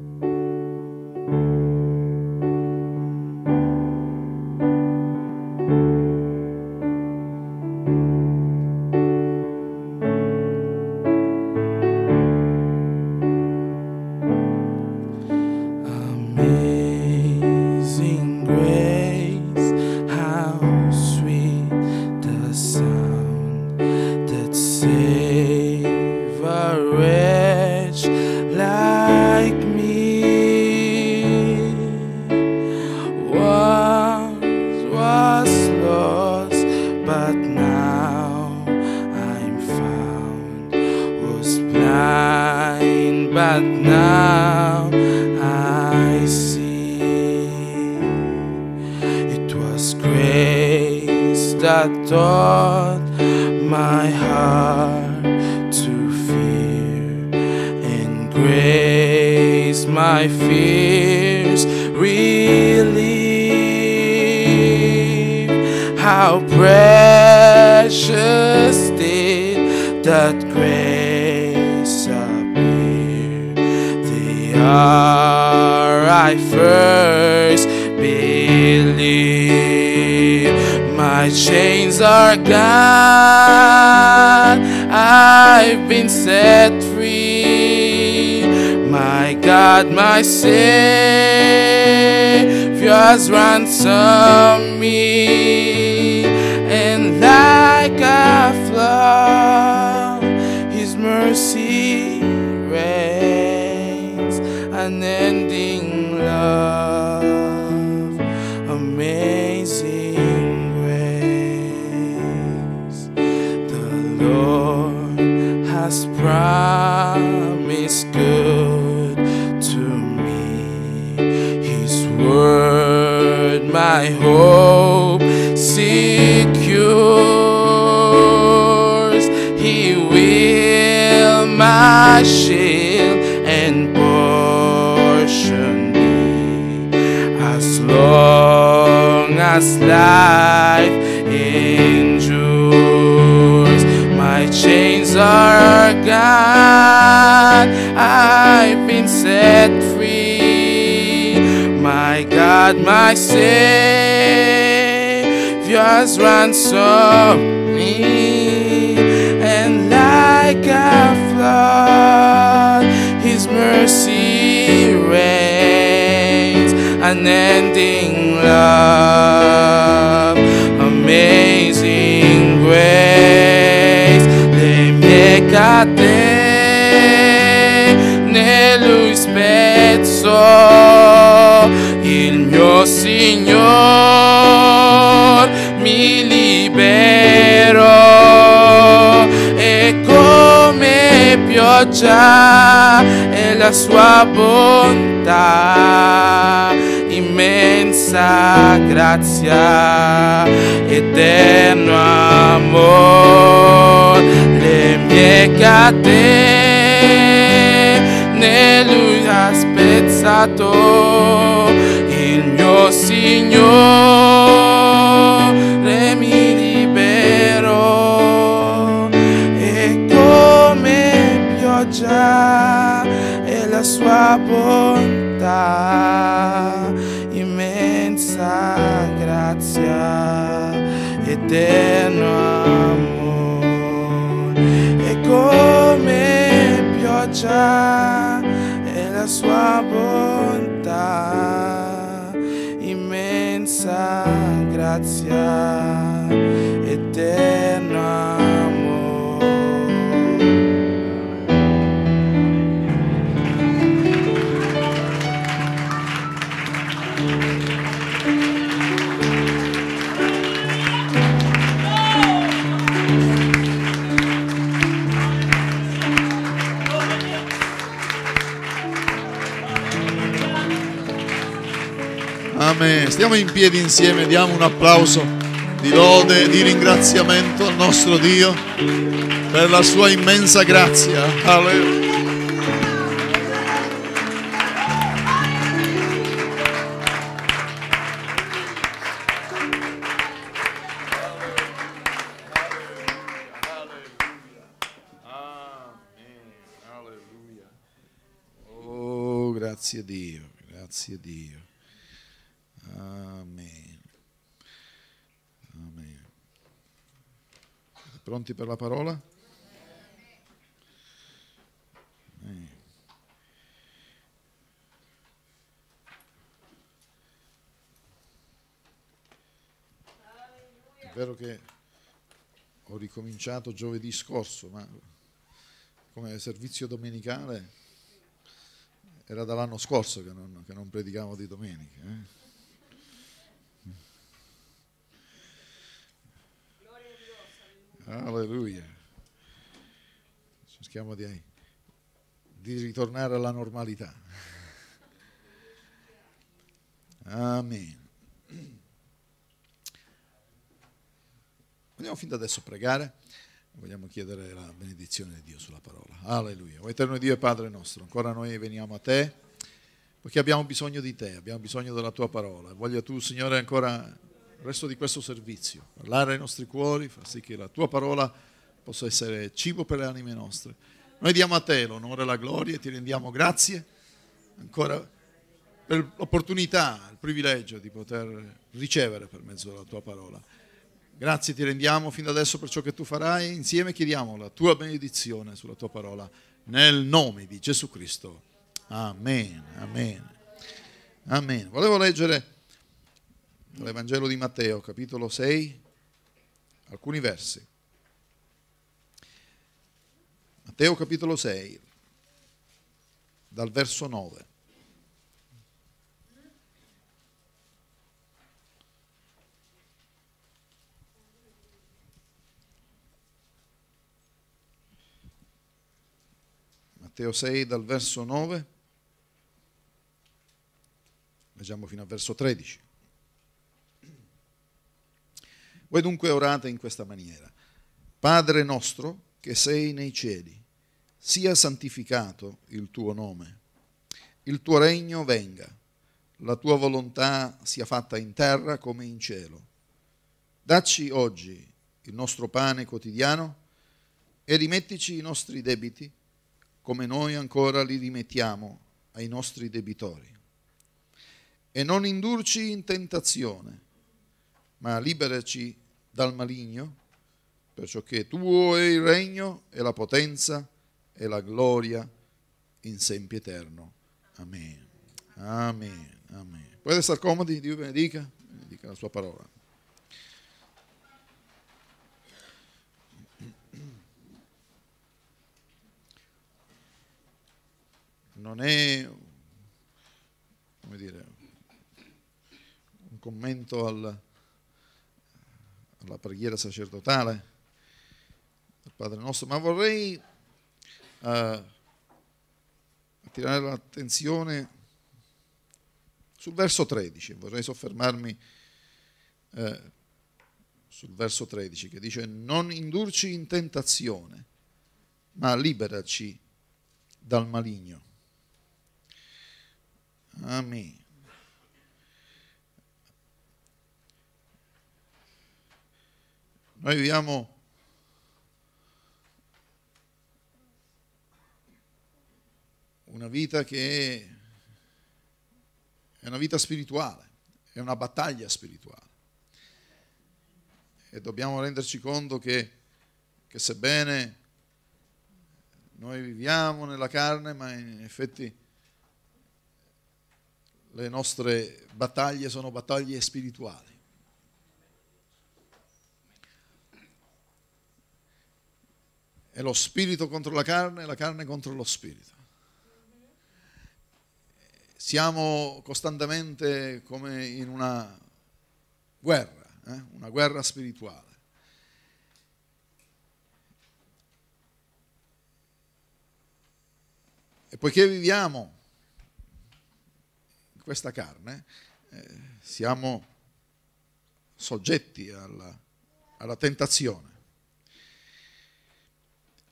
thank you Lord has promised good to me. His word, my hope, secures. He will my shield and portion me as long as life are our God. I've been set free. My God, my Savior's ransomed me. And like a flood, His mercy reigns, unending love, amazing grace. da te, né lui spezzo il mio signor mi libero e come pioggia è la sua bontà immensa grazia, eterno amor, le mie catene lui ha spezzato, il mio Signore mi liberò e come pioggia e la sua bontà eterno amore e come pioggia è la sua bontà immensa grazia eterno amore insieme, stiamo in piedi insieme, diamo un applauso di lode, di ringraziamento al nostro Dio per la sua immensa grazia. Alleluia. Oh, grazie a Dio, grazie a Dio. Amen. Amen. pronti per la parola? Amen. È vero che ho ricominciato giovedì scorso, ma come servizio domenicale era dall'anno scorso che non, che non predicavo di domenica. Eh? Alleluia. Cerchiamo di, di ritornare alla normalità. Amen. Vogliamo fin da adesso pregare, vogliamo chiedere la benedizione di Dio sulla parola. Alleluia. O eterno Dio e Padre nostro, ancora noi veniamo a te, perché abbiamo bisogno di te, abbiamo bisogno della tua parola. Voglio tu, Signore, ancora il resto di questo servizio, parlare ai nostri cuori, far sì che la tua parola possa essere cibo per le anime nostre. Noi diamo a te l'onore e la gloria e ti rendiamo grazie ancora per l'opportunità, il privilegio di poter ricevere per mezzo della tua parola. Grazie ti rendiamo fin da adesso per ciò che tu farai. Insieme chiediamo la tua benedizione sulla tua parola. Nel nome di Gesù Cristo. Amen. Amen. Amen. Volevo leggere l'Evangelo di Matteo, capitolo 6, alcuni versi. Matteo capitolo 6, dal verso 9. Matteo 6 dal verso 9, leggiamo fino al verso 13. Voi dunque orate in questa maniera. Padre nostro che sei nei cieli, sia santificato il tuo nome, il tuo regno venga, la tua volontà sia fatta in terra come in cielo. Dacci oggi il nostro pane quotidiano e rimettici i nostri debiti come noi ancora li rimettiamo ai nostri debitori. E non indurci in tentazione ma liberaci dal maligno, perciò che tuo è il regno e la potenza e la gloria in sempre eterno. Amen. Amen. Amen. Potete star comodi, Dio benedica, benedica la sua parola. Non è, come dire, un commento al, alla preghiera sacerdotale del Padre nostro, ma vorrei eh, attirare l'attenzione sul verso 13, vorrei soffermarmi eh, sul verso 13 che dice non indurci in tentazione, ma liberaci dal maligno. Amen. Noi viviamo una vita che è una vita spirituale, è una battaglia spirituale. E dobbiamo renderci conto che, che sebbene noi viviamo nella carne, ma in effetti le nostre battaglie sono battaglie spirituali. È lo spirito contro la carne e la carne contro lo spirito. Siamo costantemente come in una guerra, eh? una guerra spirituale. E poiché viviamo in questa carne, eh, siamo soggetti alla, alla tentazione.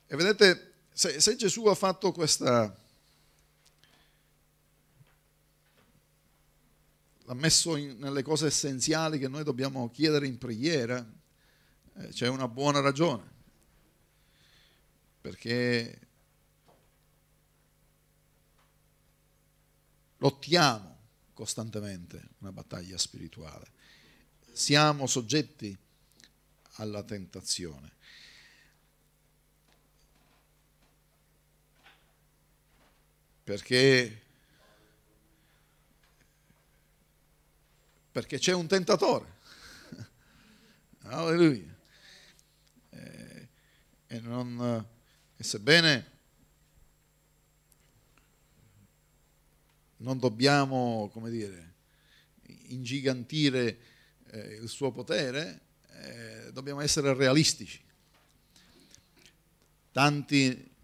E vedete, se, se Gesù ha fatto questa... l'ha messo in, nelle cose essenziali che noi dobbiamo chiedere in preghiera, eh, c'è una buona ragione. Perché lottiamo costantemente una battaglia spirituale. Siamo soggetti alla tentazione. perché, perché c'è un tentatore. Alleluia. E, eh, e, non, e sebbene non dobbiamo, come dire, ingigantire eh, il suo potere, eh, dobbiamo essere realistici. Tanti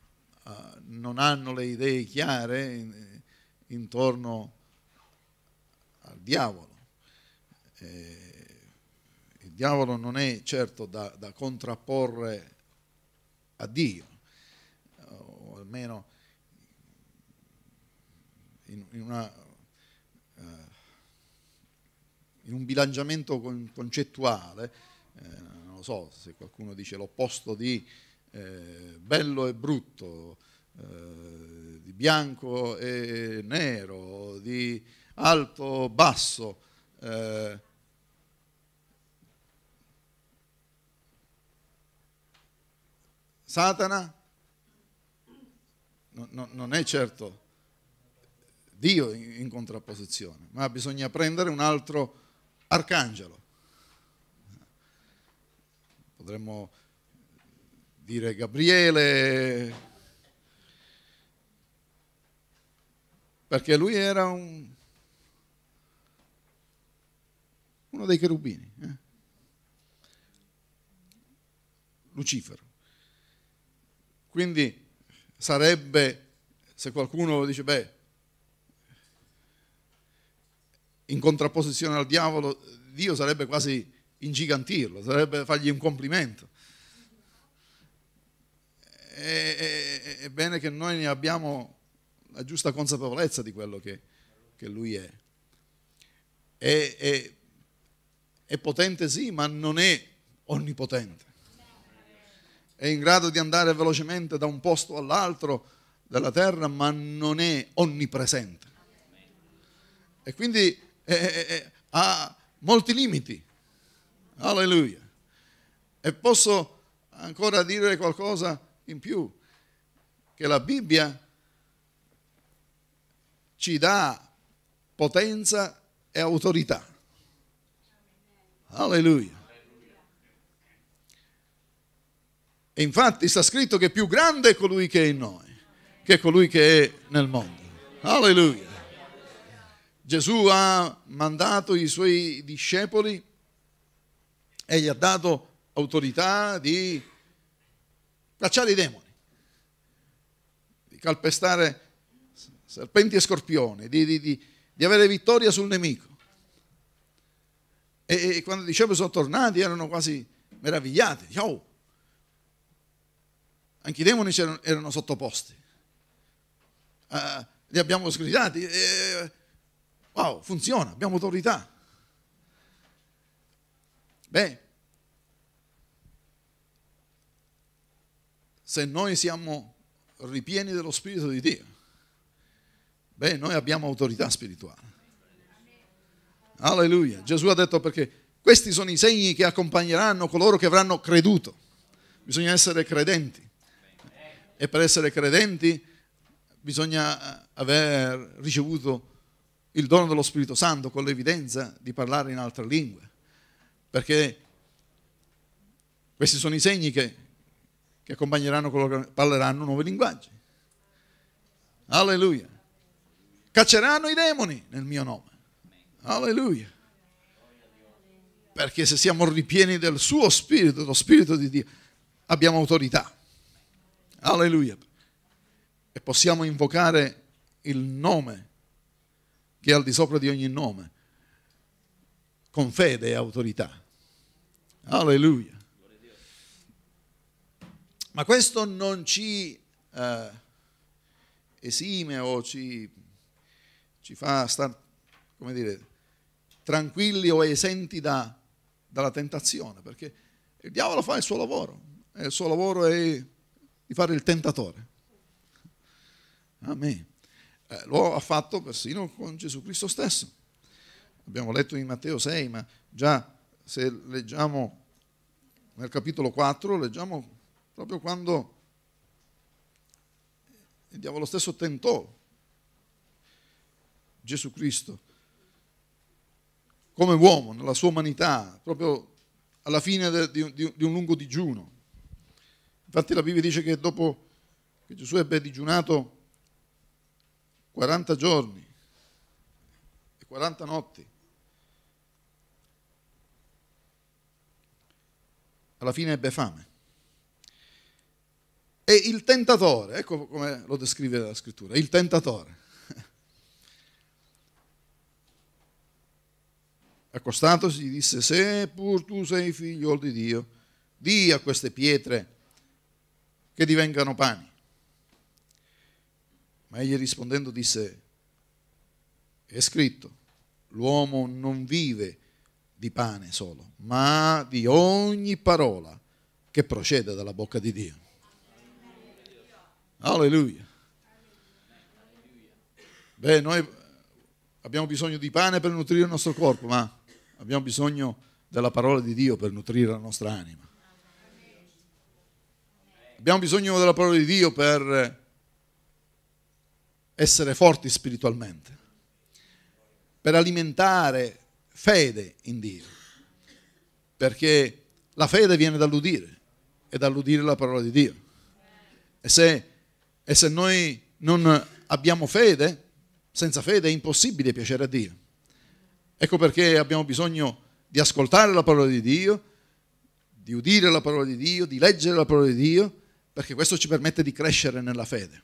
eh, non hanno le idee chiare in, intorno al diavolo. Eh, il diavolo non è certo da, da contrapporre a Dio, o almeno in, in, una, uh, in un bilanciamento con, concettuale, eh, non lo so se qualcuno dice l'opposto di eh, bello e brutto, eh, di bianco e nero, di alto, basso. Eh, Satana no, no, non è certo Dio in, in contrapposizione, ma bisogna prendere un altro arcangelo. Potremmo dire Gabriele, perché lui era un, uno dei cherubini, eh? Lucifero. Quindi sarebbe, se qualcuno dice, beh, in contrapposizione al diavolo, Dio sarebbe quasi ingigantirlo, sarebbe fargli un complimento è, è, è, bene che noi ne abbiamo la giusta consapevolezza di quello che, che lui è. è. È potente sì, ma non è onnipotente. È in grado di andare velocemente da un posto all'altro della terra, ma non è onnipresente. E quindi è, è, ha molti limiti. Alleluia. E posso ancora dire qualcosa in più che la Bibbia ci dà potenza e autorità. Alleluia. E infatti sta scritto che più grande è colui che è in noi che colui che è nel mondo. Alleluia. Gesù ha mandato i suoi discepoli e gli ha dato autorità di cacciare i demoni, di calpestare serpenti e scorpioni, di, di, di, di avere vittoria sul nemico. E, e quando dicevo sono tornati erano quasi meravigliati. Oh, anche i demoni erano, erano sottoposti. Uh, li abbiamo sgridati. Eh, wow, funziona, abbiamo autorità. Beh, se noi siamo ripieni dello Spirito di Dio, beh, noi abbiamo autorità spirituale. Alleluia. Gesù ha detto perché questi sono i segni che accompagneranno coloro che avranno creduto. Bisogna essere credenti. E per essere credenti bisogna eh, aver ricevuto il dono dello Spirito Santo con l'evidenza di parlare in altre lingue. Perché questi sono i segni che che accompagneranno coloro che parleranno nuovi linguaggi. Alleluia. Cacceranno i demoni nel mio nome. Alleluia. Perché se siamo ripieni del suo spirito, dello spirito di Dio, abbiamo autorità. Alleluia. E possiamo invocare il nome che è al di sopra di ogni nome, con fede e autorità. Alleluia. Ma questo non ci eh, esime o ci, ci fa stare, come dire, tranquilli o esenti da, dalla tentazione, perché il diavolo fa il suo lavoro, e il suo lavoro è di fare il tentatore. Amen. Eh, lo ha fatto persino con Gesù Cristo stesso. Abbiamo letto in Matteo 6, ma già se leggiamo nel capitolo 4, leggiamo proprio quando il diavolo stesso tentò Gesù Cristo come uomo, nella sua umanità, proprio alla fine di un lungo digiuno. Infatti la Bibbia dice che dopo che Gesù ebbe digiunato 40 giorni e 40 notti, alla fine ebbe fame. E il tentatore, ecco come lo descrive la scrittura, il tentatore. Accostatosi disse, se pur tu sei figlio di Dio, di a queste pietre che divengano pani. Ma egli rispondendo disse, è scritto, l'uomo non vive di pane solo, ma di ogni parola che procede dalla bocca di Dio. Alleluia. Beh, noi abbiamo bisogno di pane per nutrire il nostro corpo, ma abbiamo bisogno della parola di Dio per nutrire la nostra anima. Abbiamo bisogno della parola di Dio per essere forti spiritualmente, per alimentare fede in Dio, perché la fede viene dall'udire e dall'udire la parola di Dio. E se e se noi non abbiamo fede, senza fede è impossibile piacere a Dio. Ecco perché abbiamo bisogno di ascoltare la parola di Dio, di udire la parola di Dio, di leggere la parola di Dio, perché questo ci permette di crescere nella fede.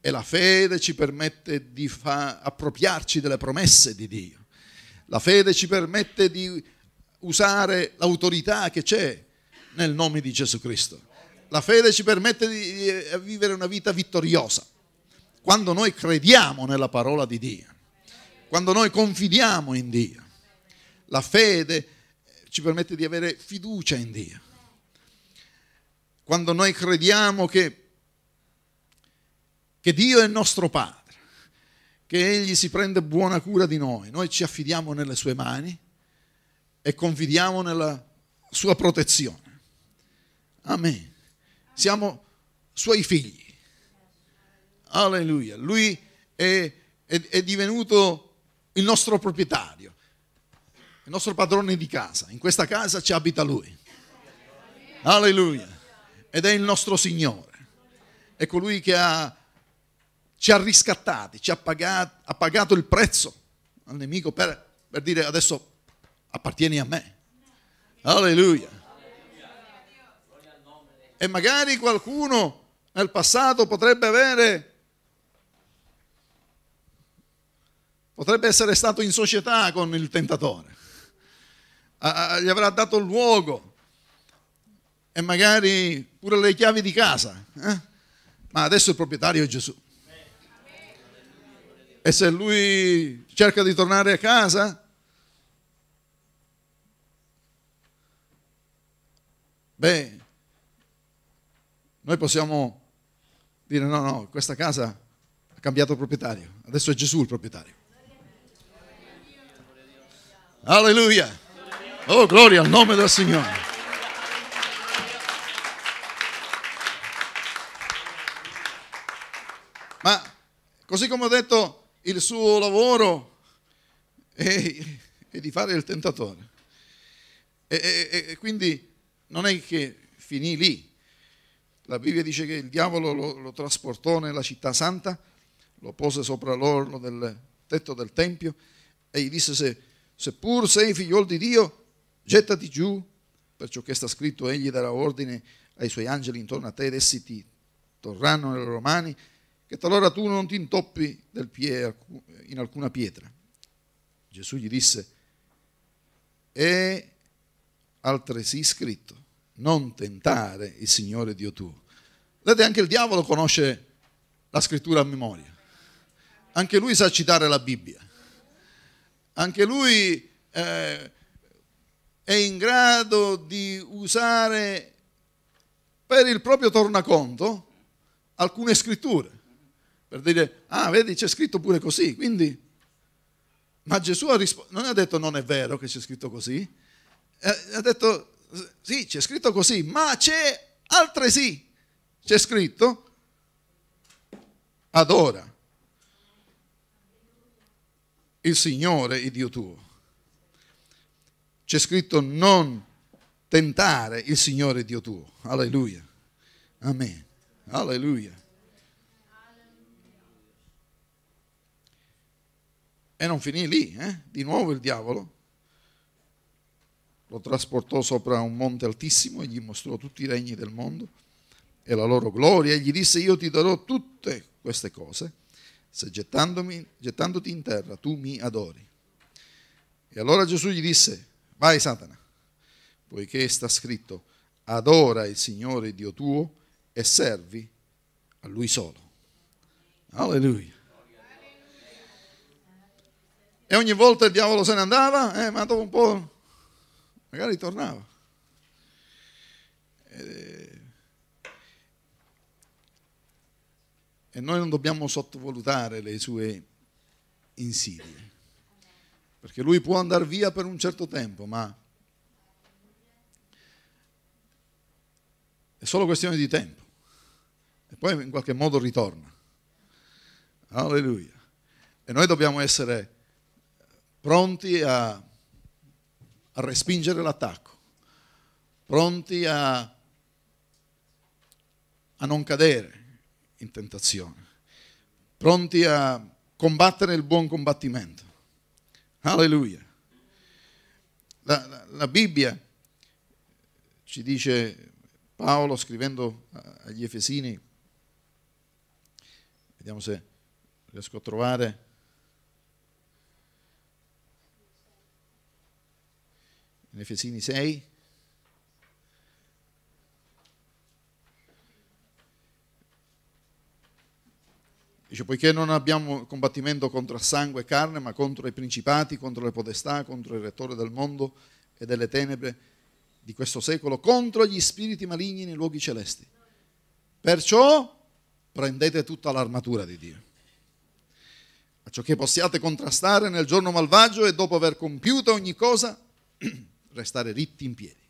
E la fede ci permette di fa- appropriarci delle promesse di Dio. La fede ci permette di usare l'autorità che c'è nel nome di Gesù Cristo. La fede ci permette di, eh, vivere una vita vittoriosa. Quando noi crediamo nella parola di Dio, quando noi confidiamo in Dio, la fede eh, ci permette di avere fiducia in Dio. Quando noi crediamo che, che Dio è il nostro Padre, che Egli si prende buona cura di noi, noi ci affidiamo nelle sue mani e confidiamo nella sua protezione. Amen siamo suoi figli. Alleluia. Lui è, è, è divenuto il nostro proprietario, il nostro padrone di casa. In questa casa ci abita lui. Alleluia. Ed è il nostro Signore. È colui che ha, ci ha riscattati, ci ha pagato, ha pagato il prezzo al nemico per, per dire adesso appartieni a me. Alleluia e magari qualcuno nel passato potrebbe avere potrebbe essere stato in società con il tentatore, gli avrà dato il luogo e magari pure le chiavi di casa, eh? ma adesso il proprietario è Gesù. E se lui cerca di tornare a casa, beh, noi possiamo dire no, no, questa casa ha cambiato proprietario, adesso è Gesù il proprietario. Alleluia! Oh, gloria al nome del Signore! Ma così come ho detto, il suo lavoro è, è di fare il tentatore. E, e, e quindi non è che finì lì, la Bibbia dice che il diavolo lo, lo trasportò nella città santa, lo pose sopra l'orlo del tetto del Tempio e gli disse se, pur sei figliol di Dio, gettati giù, perciò che sta scritto, egli darà ordine ai suoi angeli intorno a te ed essi ti torranno nelle loro che talora tu non ti intoppi del pie in alcuna pietra. Gesù gli disse, è altresì scritto, non tentare il Signore Dio tuo. Vedete, anche il diavolo conosce la scrittura a memoria. Anche lui sa citare la Bibbia. Anche lui eh, è in grado di usare per il proprio tornaconto alcune scritture. Per dire, ah, vedi, c'è scritto pure così. Quindi, ma Gesù ha risposto, non ha detto non è vero che c'è scritto così, eh, ha detto sì, c'è scritto così, ma c'è altresì. C'è scritto adora il Signore, il Dio tuo. C'è scritto non tentare il Signore, il Dio tuo. Alleluia. Amen. Alleluia. E non finì lì, eh? di nuovo il diavolo lo trasportò sopra un monte altissimo e gli mostrò tutti i regni del mondo e la loro gloria e gli disse io ti darò tutte queste cose se gettandoti in terra tu mi adori. E allora Gesù gli disse vai Satana, poiché sta scritto adora il Signore Dio tuo e servi a Lui solo. Alleluia. E ogni volta il diavolo se ne andava, eh, ma dopo un po' magari tornava. Eh, e, noi non dobbiamo sottovalutare le sue insidie, perché lui può andare via per un certo tempo, ma è solo questione di tempo. E poi in qualche modo ritorna. Alleluia. E noi dobbiamo essere pronti a a respingere l'attacco, pronti a, a non cadere in tentazione, pronti a combattere il buon combattimento. Alleluia. La, la, la, Bibbia ci dice Paolo scrivendo agli Efesini, vediamo se riesco a trovare in Efesini 6, Dice, poiché non abbiamo combattimento contro sangue e carne, ma contro i principati, contro le potestà, contro il rettore del mondo e delle tenebre di questo secolo, contro gli spiriti maligni nei luoghi celesti. Perciò prendete tutta l'armatura di Dio, a ciò che possiate contrastare nel giorno malvagio e dopo aver compiuto ogni cosa, restare ritti in piedi.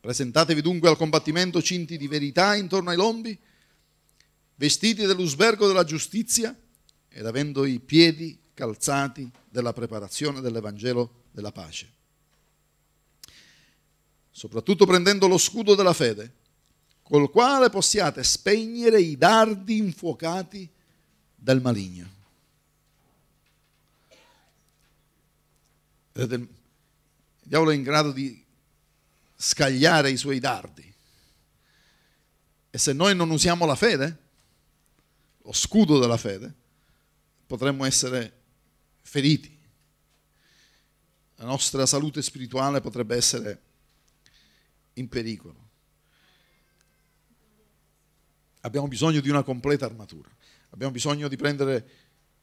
Presentatevi dunque al combattimento cinti di verità intorno ai lombi, vestiti dell'usbergo della giustizia ed avendo i piedi calzati della preparazione dell'Evangelo della pace. Soprattutto prendendo lo scudo della fede, col quale possiate spegnere i dardi infuocati del maligno. Vedete, il diavolo è in grado di scagliare i suoi dardi. E se noi non usiamo la fede, lo scudo della fede, potremmo essere feriti. La nostra salute spirituale potrebbe essere in pericolo. Abbiamo bisogno di una completa armatura. Abbiamo bisogno di prendere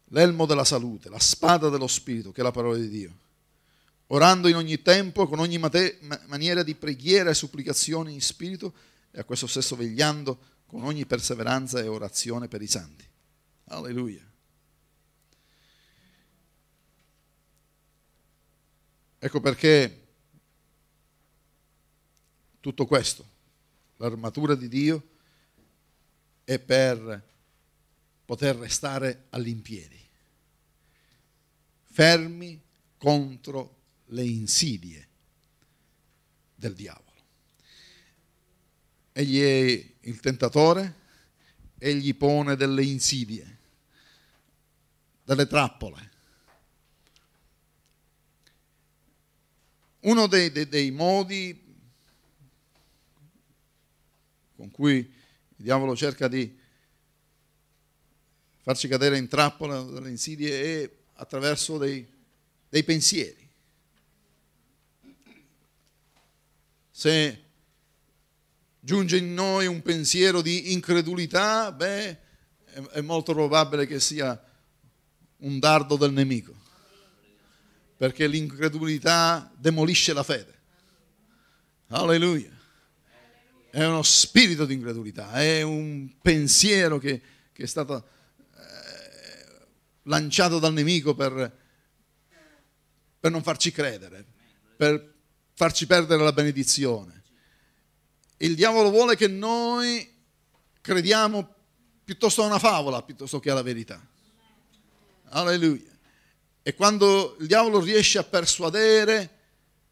l'elmo della salute, la spada dello spirito, che è la parola di Dio orando in ogni tempo, con ogni mate- maniera di preghiera e supplicazione in spirito, e a questo stesso vegliando con ogni perseveranza e orazione per i santi. Alleluia. Ecco perché tutto questo, l'armatura di Dio, è per poter restare all'impiedi, fermi contro le insidie del diavolo. Egli è il tentatore, egli pone delle insidie, delle trappole. Uno dei, dei, dei modi con cui il diavolo cerca di farci cadere in trappola dalle insidie è attraverso dei, dei pensieri. Se giunge in noi un pensiero di incredulità, beh, è molto probabile che sia un dardo del nemico, perché l'incredulità demolisce la fede. Alleluia. È uno spirito di incredulità, è un pensiero che, che è stato eh, lanciato dal nemico per, per non farci credere, per, farci perdere la benedizione. Il diavolo vuole che noi crediamo piuttosto a una favola, piuttosto che alla verità. Alleluia. E quando il diavolo riesce a persuadere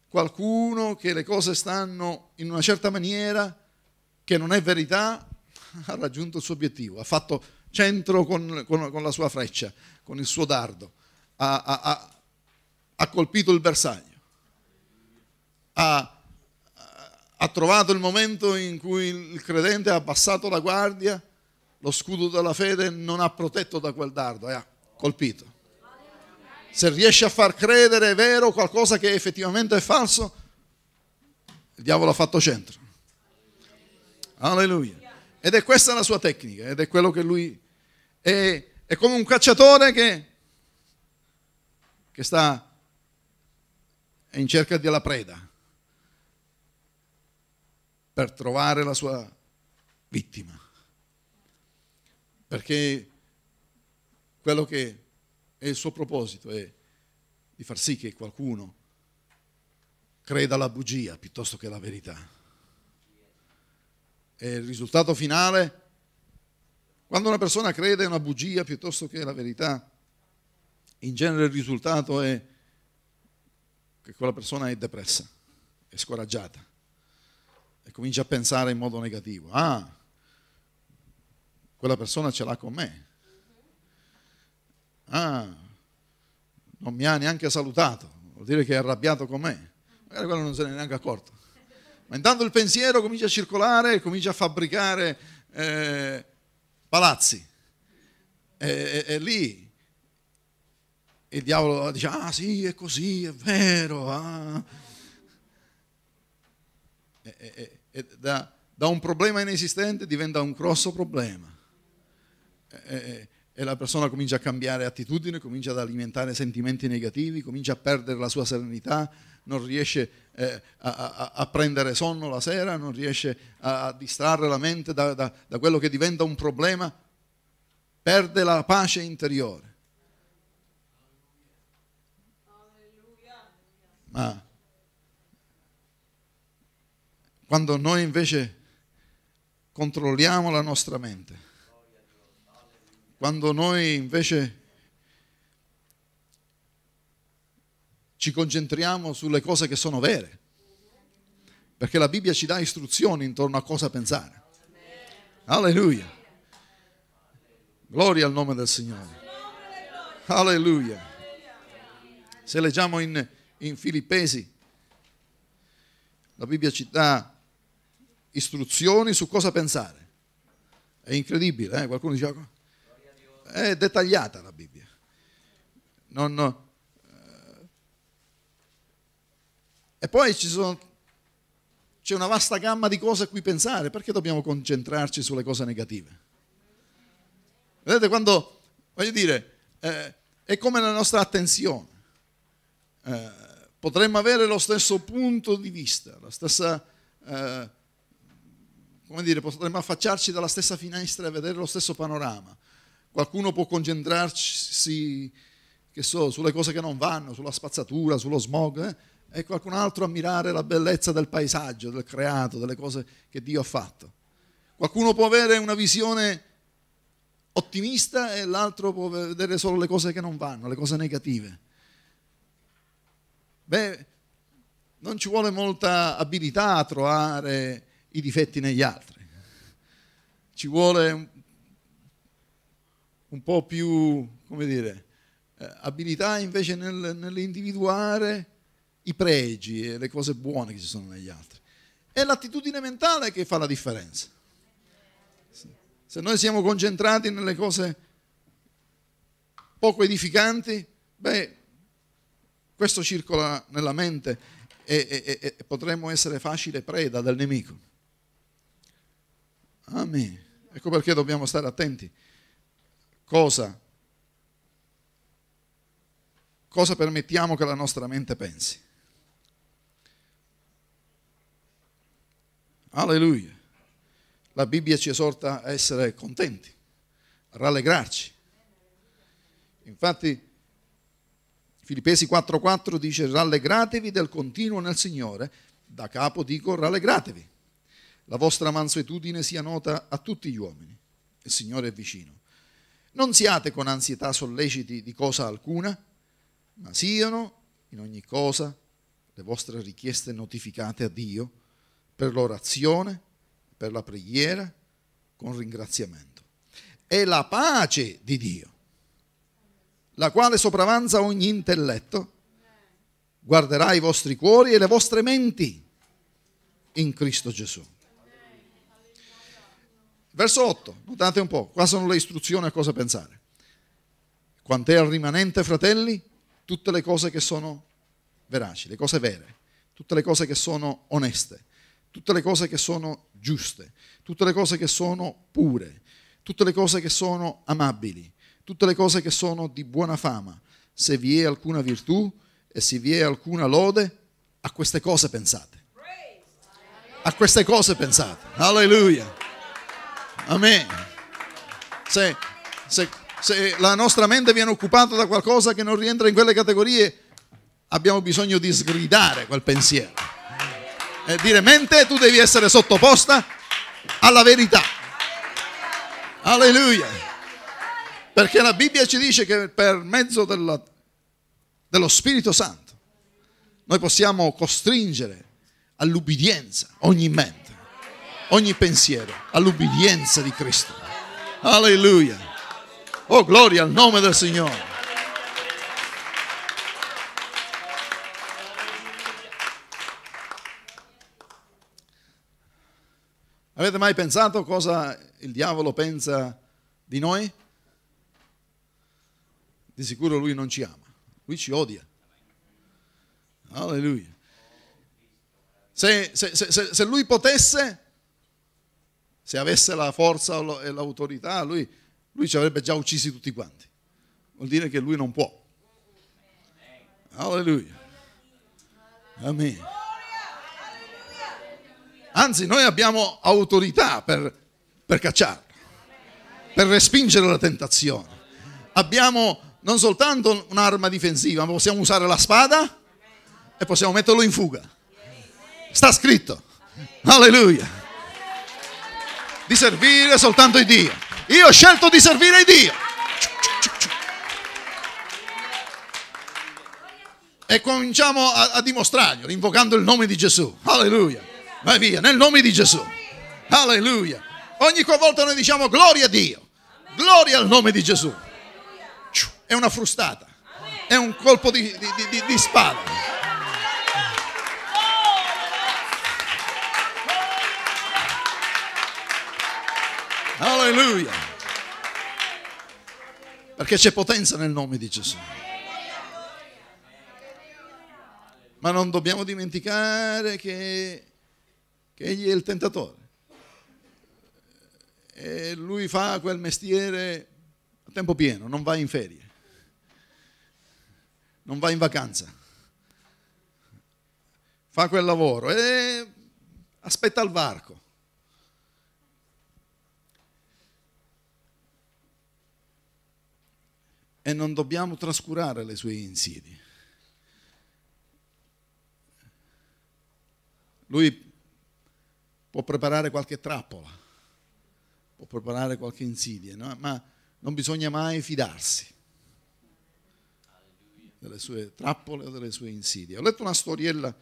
qualcuno che le cose stanno in una certa maniera, che non è verità, ha raggiunto il suo obiettivo, ha fatto centro con, con, con la sua freccia, con il suo dardo, ha, ha, ha colpito il bersaglio ha, ha trovato il momento in cui il credente ha abbassato la guardia, lo scudo della fede non ha protetto da quel dardo ha colpito. Se riesce a far credere è vero qualcosa che effettivamente è falso, il diavolo ha fatto centro. Alleluia. Ed è questa la sua tecnica, ed è quello che lui è, è come un cacciatore che, che sta in cerca della preda per trovare la sua vittima. Perché quello che è il suo proposito è di far sì che qualcuno creda alla bugia piuttosto che alla verità. E il risultato finale, quando una persona crede a una bugia piuttosto che alla verità, in genere il risultato è che quella persona è depressa, è scoraggiata e cominci a pensare in modo negativo. Ah, quella persona ce l'ha con me. Ah, non mi ha neanche salutato, vuol dire che è arrabbiato con me. Magari quello non se ne è neanche accorto. Ma intanto il pensiero comincia a circolare, comincia a fabbricare eh, palazzi. E, e, e, lì il diavolo dice, ah sì, è così, è vero. Ah e, e, da, da, un problema inesistente diventa un grosso problema. E, e la persona comincia a cambiare attitudine, comincia ad alimentare sentimenti negativi, comincia a perdere la sua serenità, non riesce eh, a, a, a, prendere sonno la sera, non riesce a, a distrarre la mente da, da, da, quello che diventa un problema, perde la pace interiore. Ma quando noi invece controlliamo la nostra mente, quando noi invece ci concentriamo sulle cose che sono vere, perché la Bibbia ci dà istruzioni intorno a cosa pensare. Alleluia. Gloria al nome del Signore. Alleluia. Se leggiamo in, in Filippesi, la Bibbia ci dà istruzioni su cosa pensare. È incredibile, eh? qualcuno diceva... Ah, è dettagliata la Bibbia. Non, eh. E poi ci sono, c'è una vasta gamma di cose a cui pensare, perché dobbiamo concentrarci sulle cose negative? Vedete quando, voglio dire, eh, è come la nostra attenzione. Eh, potremmo avere lo stesso punto di vista, la stessa... Eh, come dire, potremmo affacciarci dalla stessa finestra e vedere lo stesso panorama. Qualcuno può concentrarsi, che so, sulle cose che non vanno, sulla spazzatura, sullo smog, eh? e qualcun altro ammirare la bellezza del paesaggio, del creato, delle cose che Dio ha fatto. Qualcuno può avere una visione ottimista e l'altro può vedere solo le cose che non vanno, le cose negative. Beh, non ci vuole molta abilità a trovare i difetti negli altri. Ci vuole un, un po' più, come dire, eh, abilità invece nel, nell'individuare i pregi e le cose buone che ci sono negli altri. È l'attitudine mentale che fa la differenza. Se noi siamo concentrati nelle cose poco edificanti, beh, questo circola nella mente e, e, e potremmo essere facile preda del nemico. Amen. Ecco perché dobbiamo stare attenti. Cosa? Cosa permettiamo che la nostra mente pensi? Alleluia. La Bibbia ci esorta a essere contenti, a rallegrarci. Infatti Filippesi 4:4 dice rallegratevi del continuo nel Signore. Da capo dico rallegratevi. La vostra mansuetudine sia nota a tutti gli uomini. Il Signore è vicino. Non siate con ansietà solleciti di cosa alcuna, ma siano in ogni cosa le vostre richieste notificate a Dio per l'orazione, per la preghiera, con ringraziamento. E la pace di Dio, la quale sopravanza ogni intelletto, guarderà i vostri cuori e le vostre menti in Cristo Gesù. Verso 8, notate un po', qua sono le istruzioni a cosa pensare. Quant'è al rimanente, fratelli, tutte le cose che sono veraci, le cose vere, tutte le cose che sono oneste, tutte le cose che sono giuste, tutte le cose che sono pure, tutte le cose che sono amabili, tutte le cose che sono di buona fama. Se vi è alcuna virtù e se vi è alcuna lode, a queste cose pensate. A queste cose pensate. Alleluia. Amen. Se, se, se la nostra mente viene occupata da qualcosa che non rientra in quelle categorie, abbiamo bisogno di sgridare quel pensiero. E dire mente, tu devi essere sottoposta alla verità. Alleluia. Perché la Bibbia ci dice che per mezzo della, dello Spirito Santo noi possiamo costringere all'ubbidienza ogni mente ogni pensiero all'ubbidienza di Cristo. Alleluia. Oh, gloria al nome del Signore. Avete mai pensato cosa il diavolo pensa di noi? Di sicuro lui non ci ama, lui ci odia. Alleluia. Se, se, se, se lui potesse, se avesse la forza e l'autorità, lui, lui ci avrebbe già uccisi tutti quanti. Vuol dire che lui non può. Alleluia. Amen. Anzi, noi abbiamo autorità per, per cacciarlo, per respingere la tentazione. Abbiamo non soltanto un'arma difensiva, ma possiamo usare la spada e possiamo metterlo in fuga. Sta scritto. Alleluia di servire soltanto il Dio. Io ho scelto di servire il Dio. E cominciamo a, a dimostrarlo invocando il nome di Gesù. Alleluia. Vai via, nel nome di Gesù. Alleluia. Ogni volta noi diciamo gloria a Dio. Gloria al nome di Gesù. È una frustata. È un colpo di, di, di, di spada. Alleluia. Perché c'è potenza nel nome di Gesù. Ma non dobbiamo dimenticare che, che egli è il tentatore. E lui fa quel mestiere a tempo pieno, non va in ferie, non va in vacanza, fa quel lavoro e aspetta il varco. e non dobbiamo trascurare le sue insidie. Lui può preparare qualche trappola, può preparare qualche insidia, no? ma non bisogna mai fidarsi delle sue trappole o delle sue insidie. Ho letto una storiella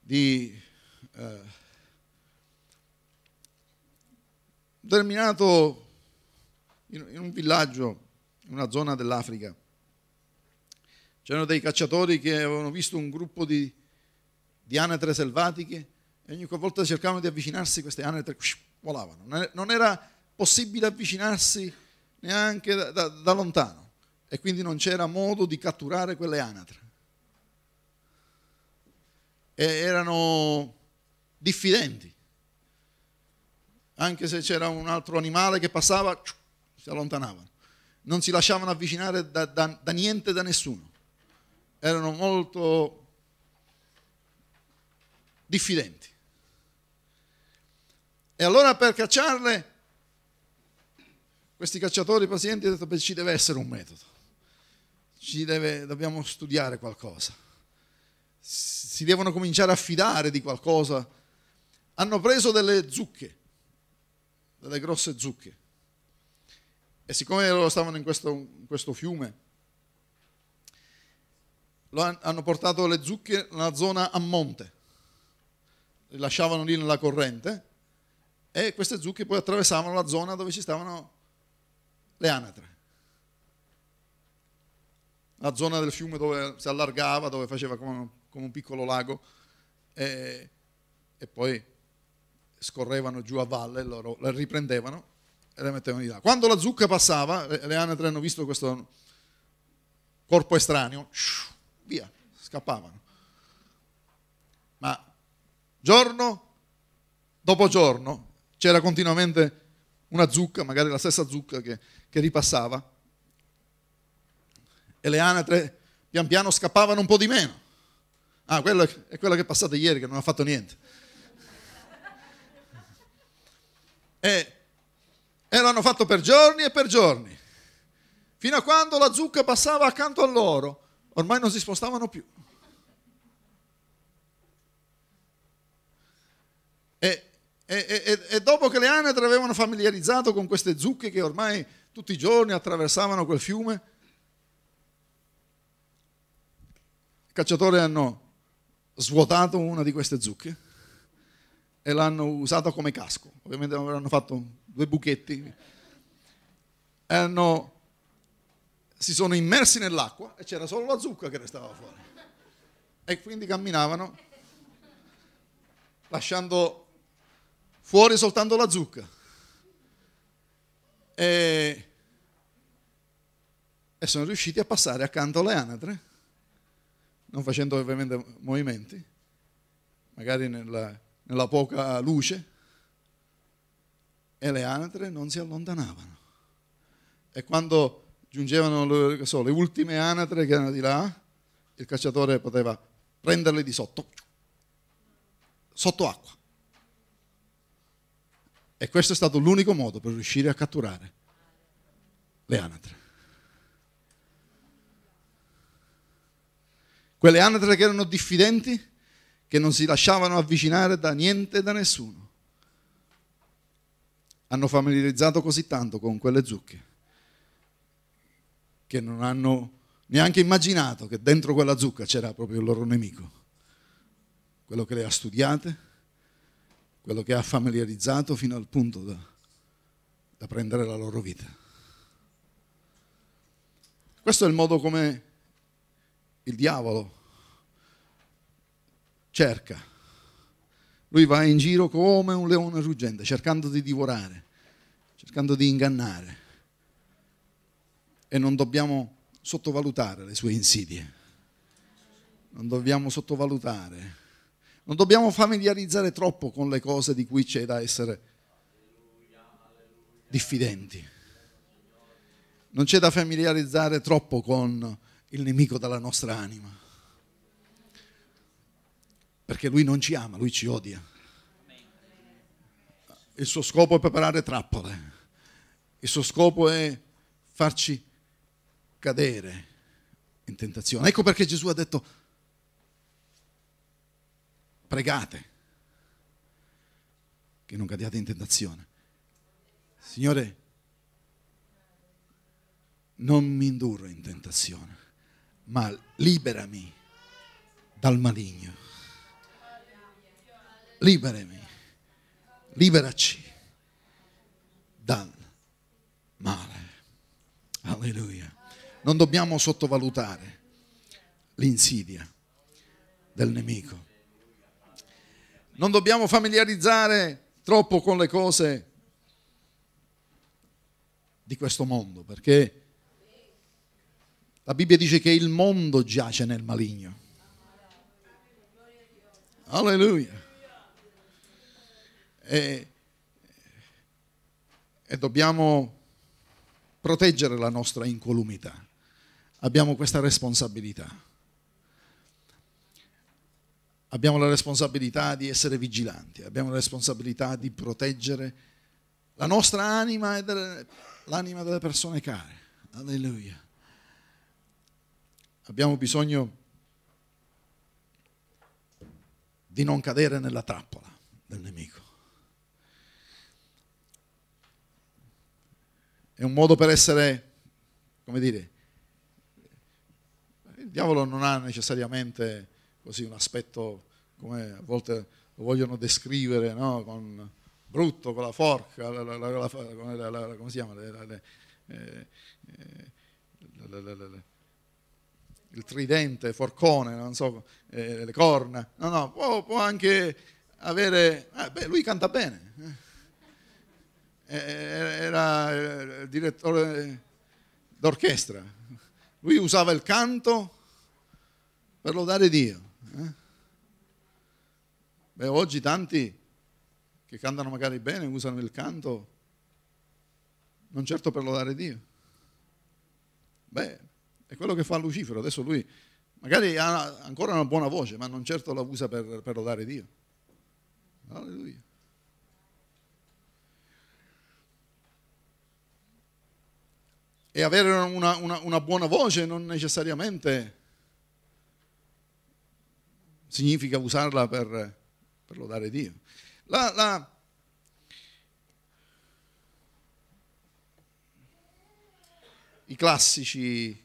di eh, determinato in, in un villaggio in una zona dell'Africa. C'erano dei cacciatori che avevano visto un gruppo di, di anatre selvatiche e ogni volta cercavano di avvicinarsi queste anatre volavano. Non era possibile avvicinarsi neanche da, da, da lontano e quindi non c'era modo di catturare quelle anatre. E erano diffidenti. Anche se c'era un altro animale che passava, si allontanavano non si lasciavano avvicinare da, da, da niente, da nessuno. Erano molto diffidenti. E allora per cacciarle, questi cacciatori pazienti hanno detto, beh, ci deve essere un metodo, deve, dobbiamo studiare qualcosa, si devono cominciare a fidare di qualcosa. Hanno preso delle zucche, delle grosse zucche, e siccome loro stavano in questo, in questo fiume, hanno portato le zucche nella zona a monte, le lasciavano lì nella corrente e queste zucche poi attraversavano la zona dove ci stavano le anatre. La zona del fiume dove si allargava, dove faceva come, come un piccolo lago e, e, poi scorrevano giù a valle, loro le riprendevano e le mettevano di là. Quando la zucca passava, le anatre hanno visto questo corpo estraneo, via, scappavano. Ma giorno dopo giorno c'era continuamente una zucca, magari la stessa zucca che, che ripassava, e le anatre pian piano scappavano un po' di meno. Ah, quella è quella che è passata ieri che non ha fatto niente. E e l'hanno fatto per giorni e per giorni, fino a quando la zucca passava accanto a loro, ormai non si spostavano più. E, e, e, e dopo che le anatre avevano familiarizzato con queste zucche che ormai tutti i giorni attraversavano quel fiume, i cacciatori hanno svuotato una di queste zucche e l'hanno usata come casco. Ovviamente non avranno fatto due buchetti, hanno, si sono immersi nell'acqua e c'era solo la zucca che restava fuori. E quindi camminavano lasciando fuori soltanto la zucca. E, e sono riusciti a passare accanto alle anatre, non facendo ovviamente movimenti, magari nella, nella poca luce e le anatre non si allontanavano. E quando giungevano le, so, le ultime anatre che erano di là, il cacciatore poteva prenderle di sotto, sotto acqua. E questo è stato l'unico modo per riuscire a catturare le anatre. Quelle anatre che erano diffidenti, che non si lasciavano avvicinare da niente e da nessuno hanno familiarizzato così tanto con quelle zucche che non hanno neanche immaginato che dentro quella zucca c'era proprio il loro nemico, quello che le ha studiate, quello che ha familiarizzato fino al punto da, da prendere la loro vita. Questo è il modo come il diavolo cerca. Lui va in giro come un leone ruggente, cercando di divorare cercando di ingannare. E non dobbiamo sottovalutare le sue insidie, non dobbiamo sottovalutare, non dobbiamo familiarizzare troppo con le cose di cui c'è da essere diffidenti, non c'è da familiarizzare troppo con il nemico della nostra anima, perché lui non ci ama, lui ci odia il suo scopo è preparare trappole, il suo scopo è farci cadere in tentazione. Ecco perché Gesù ha detto, pregate che non cadiate in tentazione. Signore, non mi indurre in tentazione, ma liberami dal maligno. Liberami liberaci dal male. Alleluia. Non dobbiamo sottovalutare l'insidia del nemico. Non dobbiamo familiarizzare troppo con le cose di questo mondo, perché la Bibbia dice che il mondo giace nel maligno. Alleluia e, e dobbiamo proteggere la nostra incolumità. Abbiamo questa responsabilità. Abbiamo la responsabilità di essere vigilanti, abbiamo la responsabilità di proteggere la nostra anima e delle, l'anima delle persone care. Alleluia. Abbiamo bisogno di non cadere nella trappola del nemico. è un modo per essere, come dire, il diavolo non ha necessariamente così un aspetto come a volte lo vogliono descrivere, no? con brutto, con la forca, come si chiama? Le, eh, eh, il tridente, forcone, non so, eh, le corna, no, no, può, può anche avere, ah, beh, lui canta bene Eh. Eh, era eh, il direttore d'orchestra, lui usava il canto per lodare Dio. Eh. Beh, oggi tanti che cantano magari bene usano il canto non certo per lodare Dio. Beh, è quello che fa Lucifero, adesso lui magari ha ancora una buona voce, ma non certo la usa per, per lodare Dio. Alleluia. e avere una, una, una buona voce non necessariamente significa usarla per, per lodare Dio. La, la, I classici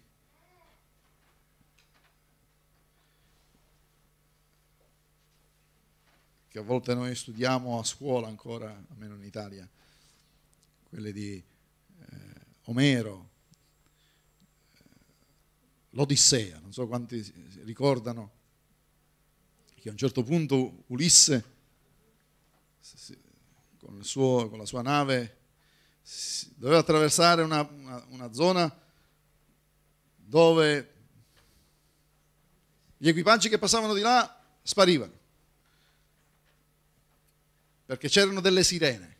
che a volte noi studiamo a scuola ancora, almeno in Italia, quelle di eh, Omero, l'Odissea, non so quanti ricordano che a un certo punto Ulisse con, suo, con la sua nave doveva attraversare una, una, una zona dove gli equipaggi che passavano di là sparivano perché c'erano delle sirene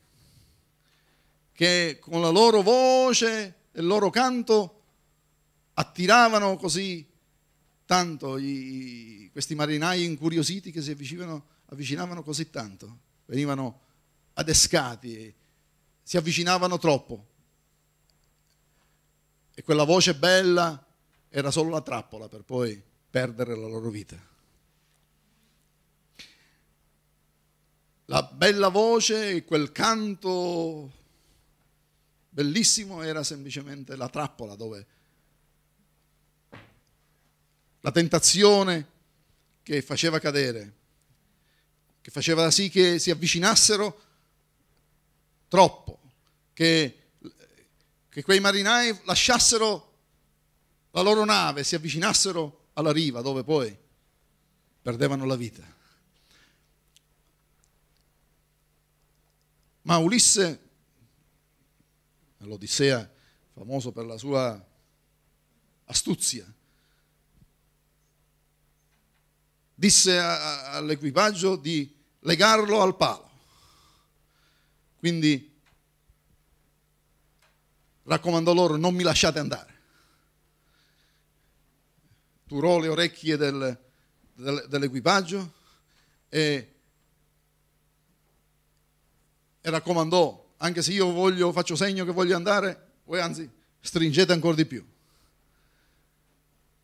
che con la loro voce e il loro canto attiravano così tanto i, questi marinai incuriositi che si avvicinavano, avvicinavano così tanto, venivano adescati, si avvicinavano troppo. E quella voce bella era solo la trappola per poi perdere la loro vita. La bella voce, e quel canto bellissimo era semplicemente la trappola dove la tentazione che faceva cadere, che faceva sì che si avvicinassero troppo, che, che quei marinai lasciassero la loro nave, si avvicinassero alla riva dove poi perdevano la vita. Ma Ulisse, l'Odissea, famoso per la sua astuzia, disse all'equipaggio di legarlo al palo. Quindi raccomandò loro non mi lasciate andare. Turò le orecchie del, del, dell'equipaggio e, e, raccomandò, anche se io voglio, faccio segno che voglio andare, voi anzi stringete ancora di più.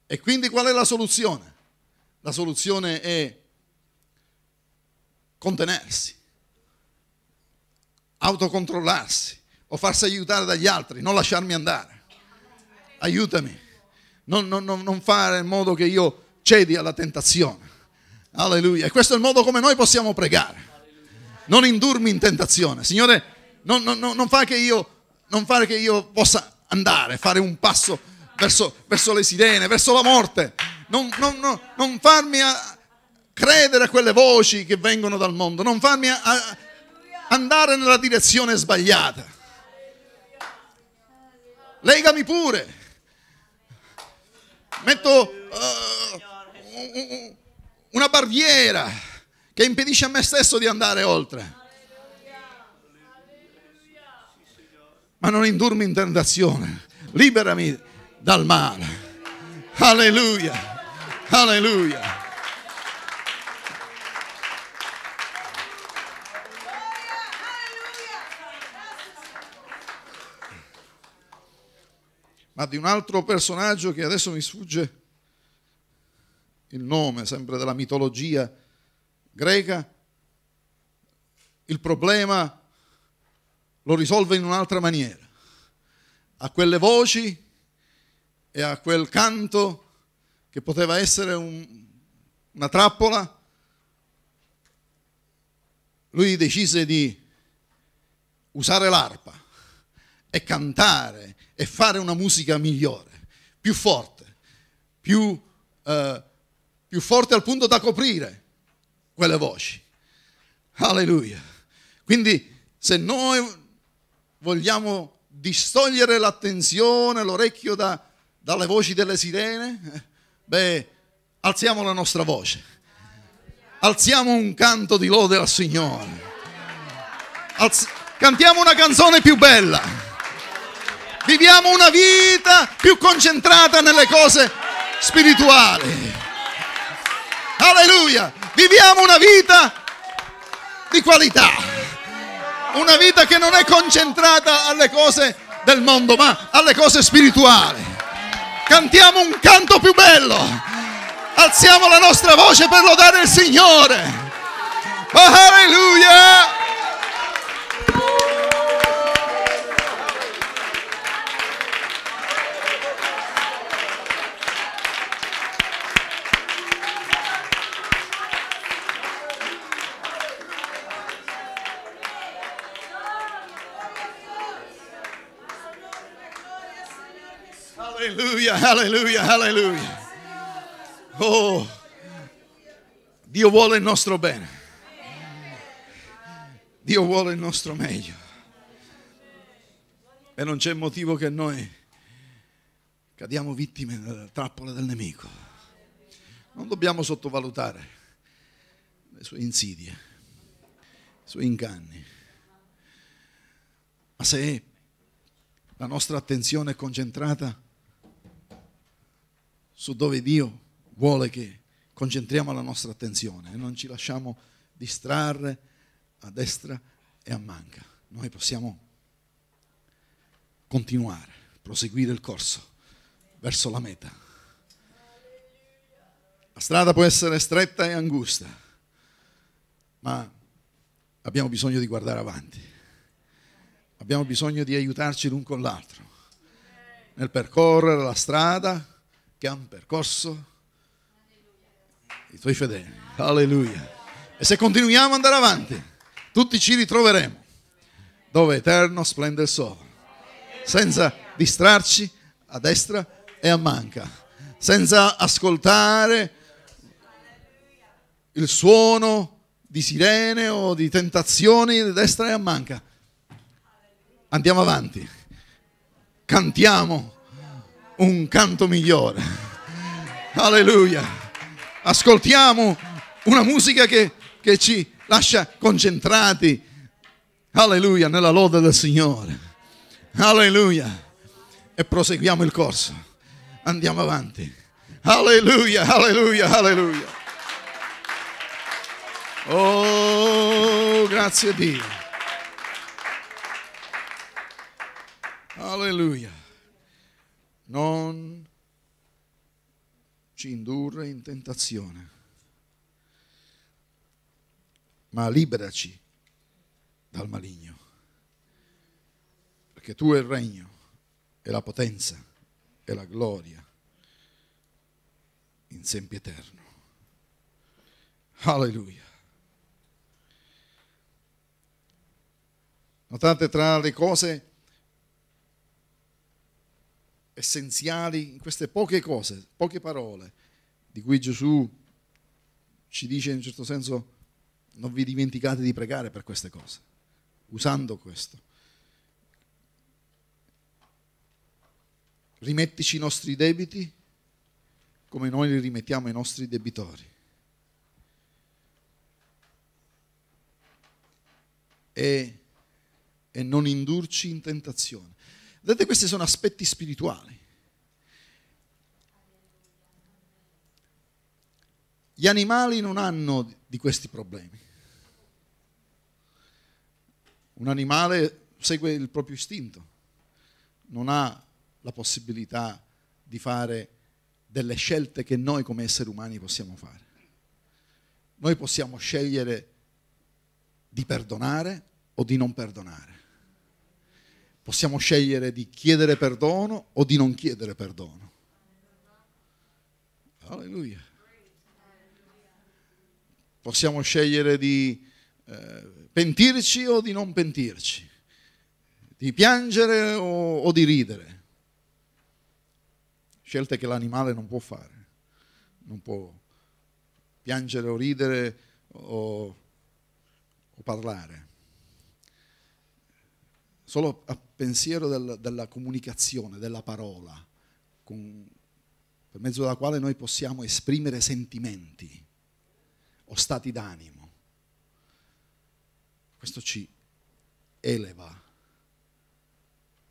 E quindi qual è la soluzione? La soluzione è contenersi, autocontrollarsi o farsi aiutare dagli altri, non lasciarmi andare. Aiutami, non, non, non fare in modo che io cedi alla tentazione. Alleluia. E questo è il modo come noi possiamo pregare. Non indurmi in tentazione. Signore, non, non, non fare che, fa che io possa andare, fare un passo verso, verso le sirene, verso la morte non, non, non, non farmi credere a quelle voci che vengono dal mondo, non farmi a, a andare nella direzione sbagliata. Legami pure. Metto uh, una barriera che impedisce a me stesso di andare oltre. Ma non indurmi in tentazione. Liberami dal male. Alleluia. Alleluia. Ma di un altro personaggio che adesso mi sfugge il nome, sempre della mitologia greca, il problema lo risolve in un'altra maniera. A quelle voci e a quel canto che poteva essere un, una trappola, lui decise di usare l'arpa e cantare e fare una musica migliore, più forte, più, eh, più forte al punto da coprire quelle voci. Alleluia. Quindi se noi vogliamo distogliere l'attenzione, l'orecchio da, dalle voci delle sirene, Beh, alziamo la nostra voce, alziamo un canto di lode al Signore, Alz- cantiamo una canzone più bella, viviamo una vita più concentrata nelle cose spirituali. Alleluia, viviamo una vita di qualità, una vita che non è concentrata alle cose del mondo, ma alle cose spirituali. Cantiamo un canto più bello. Alziamo la nostra voce per lodare il Signore. Oh, alleluia! Alleluia, alleluia, alleluia. Oh, Dio vuole il nostro bene. Dio vuole il nostro meglio. E non c'è motivo che noi cadiamo vittime della trappola del nemico. Non dobbiamo sottovalutare le sue insidie, i suoi inganni. Ma se la nostra attenzione è concentrata su dove Dio vuole che concentriamo la nostra attenzione e non ci lasciamo distrarre a destra e a manca. Noi possiamo continuare, proseguire il corso verso la meta. La strada può essere stretta e angusta, ma abbiamo bisogno di guardare avanti, abbiamo bisogno di aiutarci l'un con l'altro nel percorrere la strada che hanno percorso i tuoi fedeli. Alleluia. E se continuiamo ad andare avanti, tutti ci ritroveremo dove eterno splende il sole, senza distrarci a destra e a manca, senza ascoltare il suono di sirene o di tentazioni di destra e a manca. Andiamo avanti, cantiamo un canto migliore. Alleluia. Ascoltiamo una musica che, che ci lascia concentrati. Alleluia, nella lode del Signore. Alleluia. E proseguiamo il corso. Andiamo avanti. Alleluia, alleluia, alleluia. Oh, grazie a Dio. Alleluia non ci indurre in tentazione, ma liberaci dal maligno, perché tu è il regno, è la potenza, è la gloria in sempre eterno. Alleluia. Notate tra le cose essenziali, in queste poche cose, poche parole, di cui Gesù ci dice in un certo senso non vi dimenticate di pregare per queste cose, usando questo. Rimettici i nostri debiti come noi li rimettiamo ai nostri debitori. E, e non indurci in tentazione Vedete, questi sono aspetti spirituali. Gli animali non hanno di questi problemi. Un animale segue il proprio istinto, non ha la possibilità di fare delle scelte che noi come esseri umani possiamo fare. Noi possiamo scegliere di perdonare o di non perdonare. Possiamo scegliere di chiedere perdono o di non chiedere perdono. Alleluia. Possiamo scegliere di eh, pentirci o di non pentirci, di piangere o, o di ridere. Scelte che l'animale non può fare, non può piangere o ridere o, o parlare solo a pensiero del, della comunicazione, della parola, con, per mezzo della quale noi possiamo esprimere sentimenti o stati d'animo. Questo ci eleva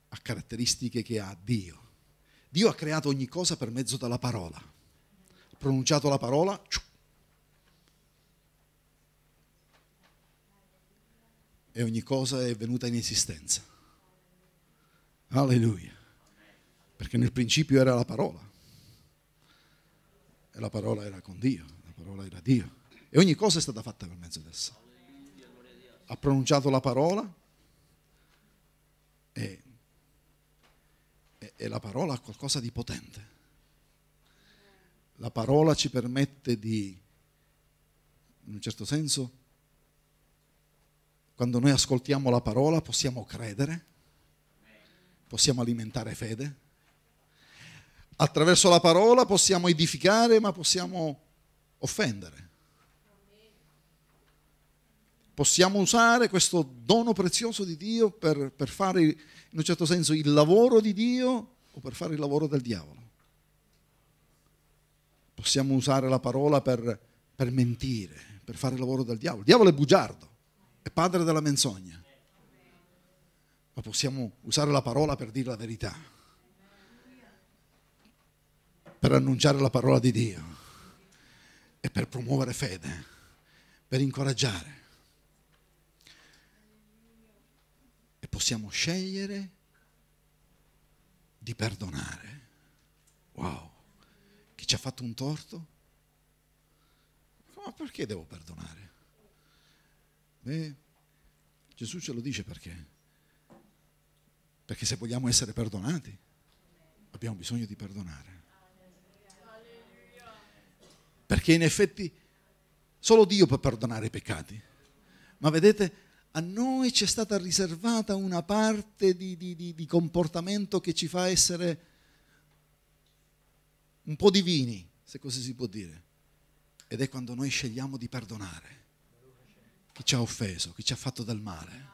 a caratteristiche che ha Dio. Dio ha creato ogni cosa per mezzo della parola. Ha pronunciato la parola. E ogni cosa è venuta in esistenza. Alleluia. Perché nel principio era la parola. E la parola era con Dio, la parola era Dio. E ogni cosa è stata fatta per mezzo di essa. Ha pronunciato la parola e, e, e la parola ha qualcosa di potente. La parola ci permette di, in un certo senso, quando noi ascoltiamo la parola possiamo credere possiamo alimentare fede, attraverso la parola possiamo edificare ma possiamo offendere. Possiamo usare questo dono prezioso di Dio per, per fare in un certo senso il lavoro di Dio o per fare il lavoro del diavolo. Possiamo usare la parola per, per mentire, per fare il lavoro del diavolo. Il diavolo è bugiardo, è padre della menzogna ma possiamo usare la parola per dire la verità, per annunciare la parola di Dio e per promuovere fede, per incoraggiare. E possiamo scegliere di perdonare. Wow, chi ci ha fatto un torto? Ma perché devo perdonare? Beh, Gesù ce lo dice perché perché se vogliamo essere perdonati, abbiamo bisogno di perdonare. Perché in effetti solo Dio può perdonare i peccati. Ma vedete, a noi c'è stata riservata una parte di, di, di, di comportamento che ci fa essere un po' divini, se così si può dire. Ed è quando noi scegliamo di perdonare chi ci ha offeso, chi ci ha fatto del male.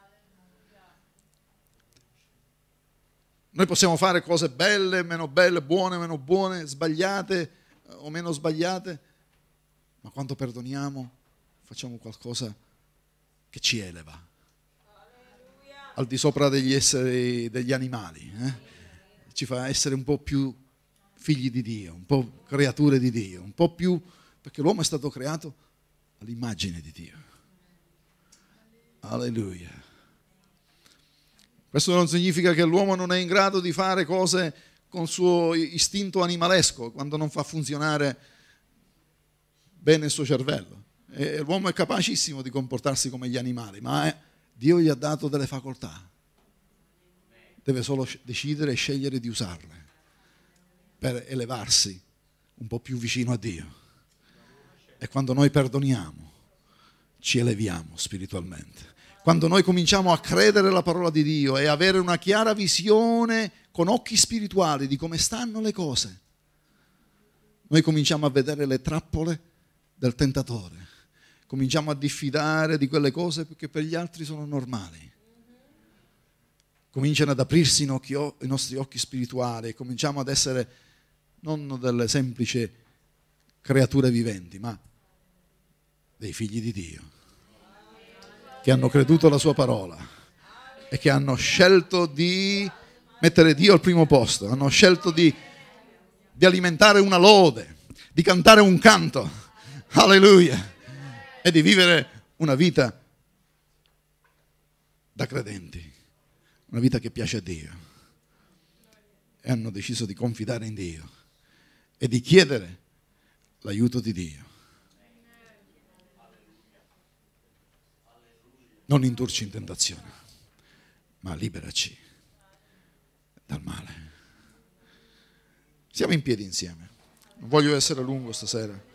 Noi possiamo fare cose belle, meno belle, buone, meno buone, sbagliate eh, o meno sbagliate, ma quando perdoniamo facciamo qualcosa che ci eleva, al di sopra degli esseri, degli animali, eh? ci fa essere un po' più figli di Dio, un po' creature di Dio, un po' più, perché l'uomo è stato creato all'immagine di Dio. Alleluia. Questo non significa che l'uomo non è in grado di fare cose con il suo istinto animalesco, quando non fa funzionare bene il suo cervello. E l'uomo è capacissimo di comportarsi come gli animali, ma eh, Dio gli ha dato delle facoltà. Deve solo decidere e scegliere di usarle per elevarsi un po' più vicino a Dio. E quando noi perdoniamo, ci eleviamo spiritualmente. Quando noi cominciamo a credere la parola di Dio e avere una chiara visione con occhi spirituali di come stanno le cose, noi cominciamo a vedere le trappole del tentatore, cominciamo a diffidare di quelle cose che per gli altri sono normali. Cominciano ad aprirsi i nostri occhi spirituali e cominciamo ad essere non delle semplici creature viventi, ma dei figli di Dio che hanno creduto alla sua parola e che hanno scelto di mettere Dio al primo posto, hanno scelto di, di alimentare una lode, di cantare un canto, alleluia, e di vivere una vita da credenti, una vita che piace a Dio. E hanno deciso di confidare in Dio e di chiedere l'aiuto di Dio. non indurci in tentazione, ma liberaci dal male. Siamo in piedi insieme. Non voglio essere lungo stasera.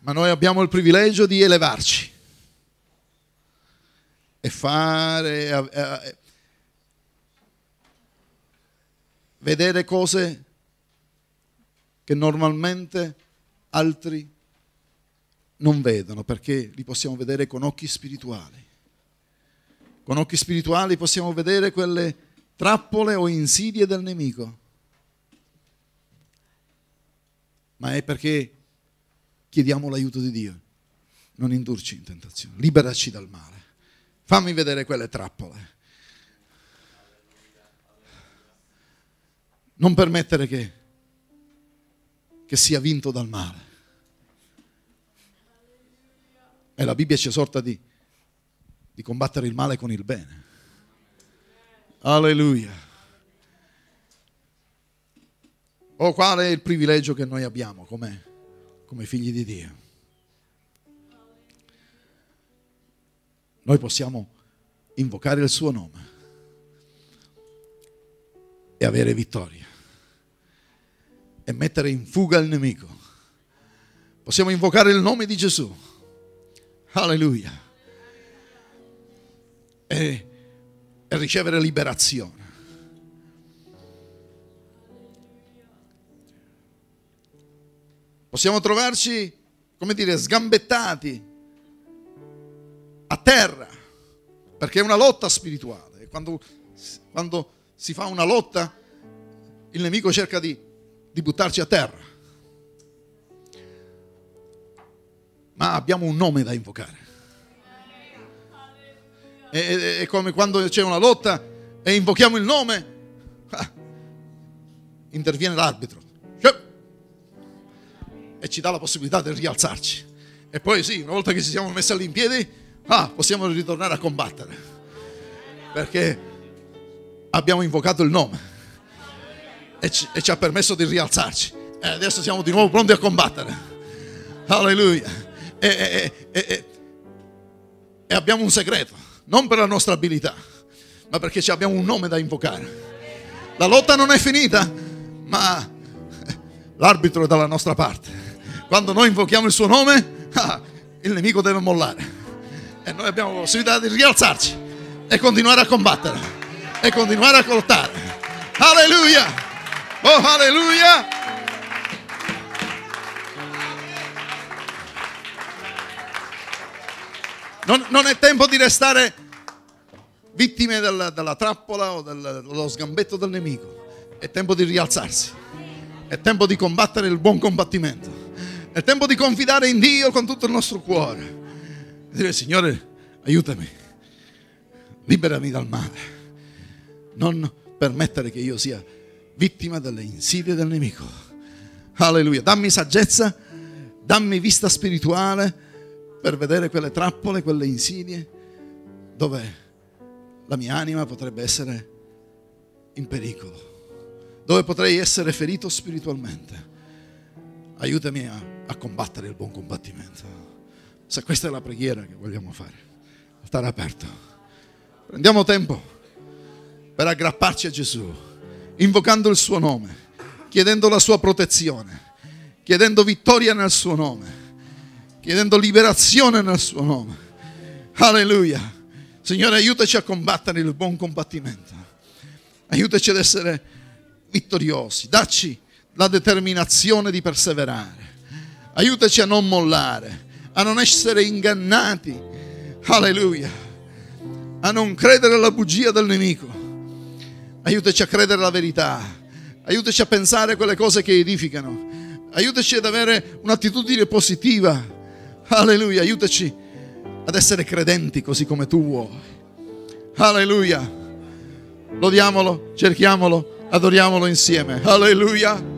Ma noi abbiamo il privilegio di elevarci e fare, eh, eh, vedere cose che normalmente altri non non vedono perché li possiamo vedere con occhi spirituali. Con occhi spirituali possiamo vedere quelle trappole o insidie del nemico. Ma è perché chiediamo l'aiuto di Dio. Non indurci in tentazione, liberaci dal male. Fammi vedere quelle trappole. Non permettere che, che sia vinto dal male. E la Bibbia ci esorta di, di combattere il male con il bene. Alleluia. Oh, qual è il privilegio che noi abbiamo come, come figli di Dio? Noi possiamo invocare il suo nome e avere vittoria e mettere in fuga il nemico. Possiamo invocare il nome di Gesù Alleluia. E, e ricevere liberazione. Possiamo trovarci, come dire, sgambettati a terra, perché è una lotta spirituale. Quando, quando si fa una lotta, il nemico cerca di, di buttarci a terra ma abbiamo un nome da invocare. È, è, è come quando c'è una lotta e invochiamo il nome, ah. interviene l'arbitro cioè. e ci dà la possibilità di rialzarci. E poi sì, una volta che ci siamo messi lì in piedi, ah, possiamo ritornare a combattere, perché abbiamo invocato il nome e ci, e ci ha permesso di rialzarci. E adesso siamo di nuovo pronti a combattere. Alleluia e, e, e, e abbiamo un segreto, non per la nostra abilità, ma perché abbiamo un nome da invocare. La lotta non è finita, ma l'arbitro è dalla nostra parte. Quando noi invochiamo il suo nome, ah, il nemico deve mollare. E noi abbiamo la possibilità di rialzarci e continuare a combattere e continuare a lottare. Alleluia! Oh, alleluia! Non, non è tempo di restare vittime della, della trappola o dello sgambetto del nemico. È tempo di rialzarsi. È tempo di combattere il buon combattimento. È tempo di confidare in Dio con tutto il nostro cuore. E dire Signore, aiutami. Liberami dal male. Non permettere che io sia vittima delle insidie del nemico. Alleluia. Dammi saggezza, dammi vista spirituale per vedere quelle trappole, quelle insidie, dove la mia anima potrebbe essere in pericolo, dove potrei essere ferito spiritualmente. Aiutami a, a combattere il buon combattimento. Se questa è la preghiera che vogliamo fare, stare aperto. Prendiamo tempo per aggrapparci a Gesù, invocando il suo nome, chiedendo la sua protezione, chiedendo vittoria nel suo nome chiedendo liberazione nel suo nome. Alleluia. Signore, aiutaci a combattere il buon combattimento. Aiutaci ad essere vittoriosi. Dacci la determinazione di perseverare. Aiutaci a non mollare, a non essere ingannati. Alleluia. A non credere alla bugia del nemico. Aiutaci a credere alla verità. Aiutaci a pensare quelle cose che edificano. Aiutaci ad avere un'attitudine positiva Alleluia, aiutaci ad essere credenti così come tu vuoi. Alleluia. Lodiamolo, cerchiamolo, adoriamolo insieme. Alleluia.